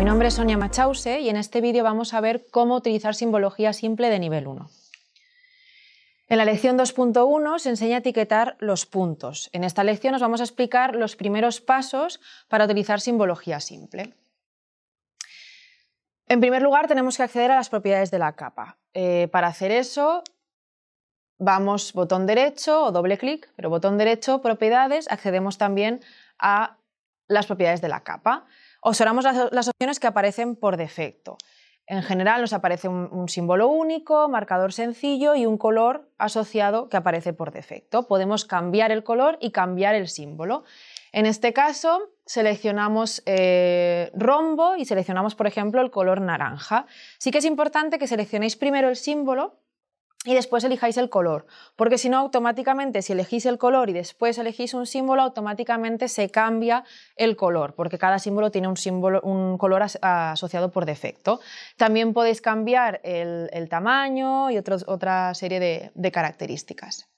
mi nombre es Sonia Machause y en este vídeo vamos a ver cómo utilizar simbología simple de nivel 1. En la lección 2.1 se enseña a etiquetar los puntos. En esta lección nos vamos a explicar los primeros pasos para utilizar simbología simple. En primer lugar, tenemos que acceder a las propiedades de la capa. Eh, para hacer eso, vamos botón derecho o doble clic, pero botón derecho, propiedades, accedemos también a las propiedades de la capa. Observamos las, las opciones que aparecen por defecto. En general nos aparece un, símbolo único, marcador sencillo y un color asociado que aparece por defecto. Podemos cambiar el color y cambiar el símbolo. En este caso seleccionamos eh, rombo y seleccionamos, por ejemplo, el color naranja. Sí que es importante que seleccionéis primero el símbolo y después elijáis el color, porque si no automáticamente si elegís el color y después elegís un símbolo, automáticamente se cambia el color, porque cada símbolo tiene un, símbolo, un color asociado por defecto. También podéis cambiar el, tamaño y otra serie de características.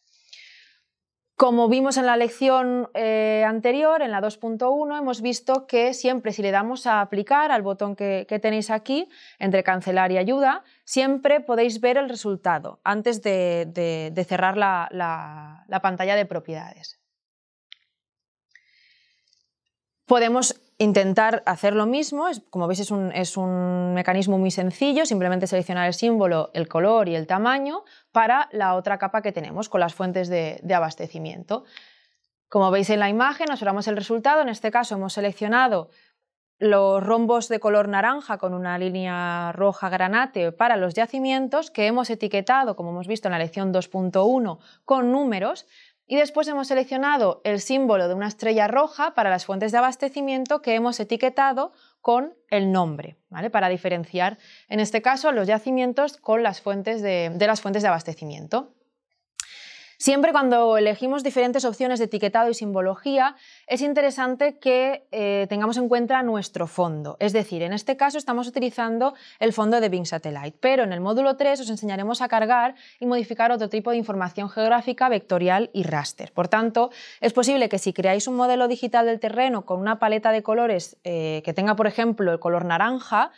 Como vimos en la lección eh, anterior, en la 2.1, hemos visto que siempre si le damos a aplicar al botón que, tenéis aquí, entre cancelar y ayuda, siempre podéis ver el resultado antes de, cerrar la, la pantalla de propiedades. Podemos intentar hacer lo mismo. Es, como veis, es un, es un, mecanismo muy sencillo, simplemente seleccionar el símbolo, el color y el tamaño para la otra capa que tenemos con las fuentes de, abastecimiento. Como veis en la imagen, observamos el resultado. En este caso hemos seleccionado los rombos de color naranja con una línea roja granate para los yacimientos que hemos etiquetado, como hemos visto en la lección 2.1, con números y después hemos seleccionado el símbolo de una estrella roja para las fuentes de abastecimiento que hemos etiquetado con el nombre, Para diferenciar, en este caso, los yacimientos con las fuentes de las fuentes de abastecimiento. Siempre cuando elegimos diferentes opciones de etiquetado y simbología, es interesante que eh, tengamos en cuenta nuestro fondo. Es decir, en este caso estamos utilizando el fondo de Bing Satellite, pero en el módulo 3 os enseñaremos a cargar y modificar otro tipo de información geográfica, vectorial y raster. Por tanto, es posible que si creáis un modelo digital del terreno con una paleta de colores eh, que tenga, por ejemplo, el color naranja,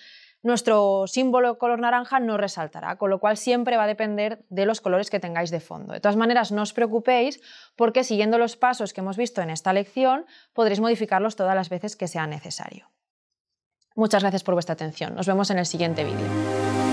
nuestro símbolo color naranja no resaltará, con lo cual siempre va a depender de los colores que tengáis de fondo. De todas maneras, no os preocupéis porque siguiendo los pasos que hemos visto en esta lección podréis modificarlos todas las veces que sea necesario. Muchas gracias por vuestra atención. Nos vemos en el siguiente vídeo.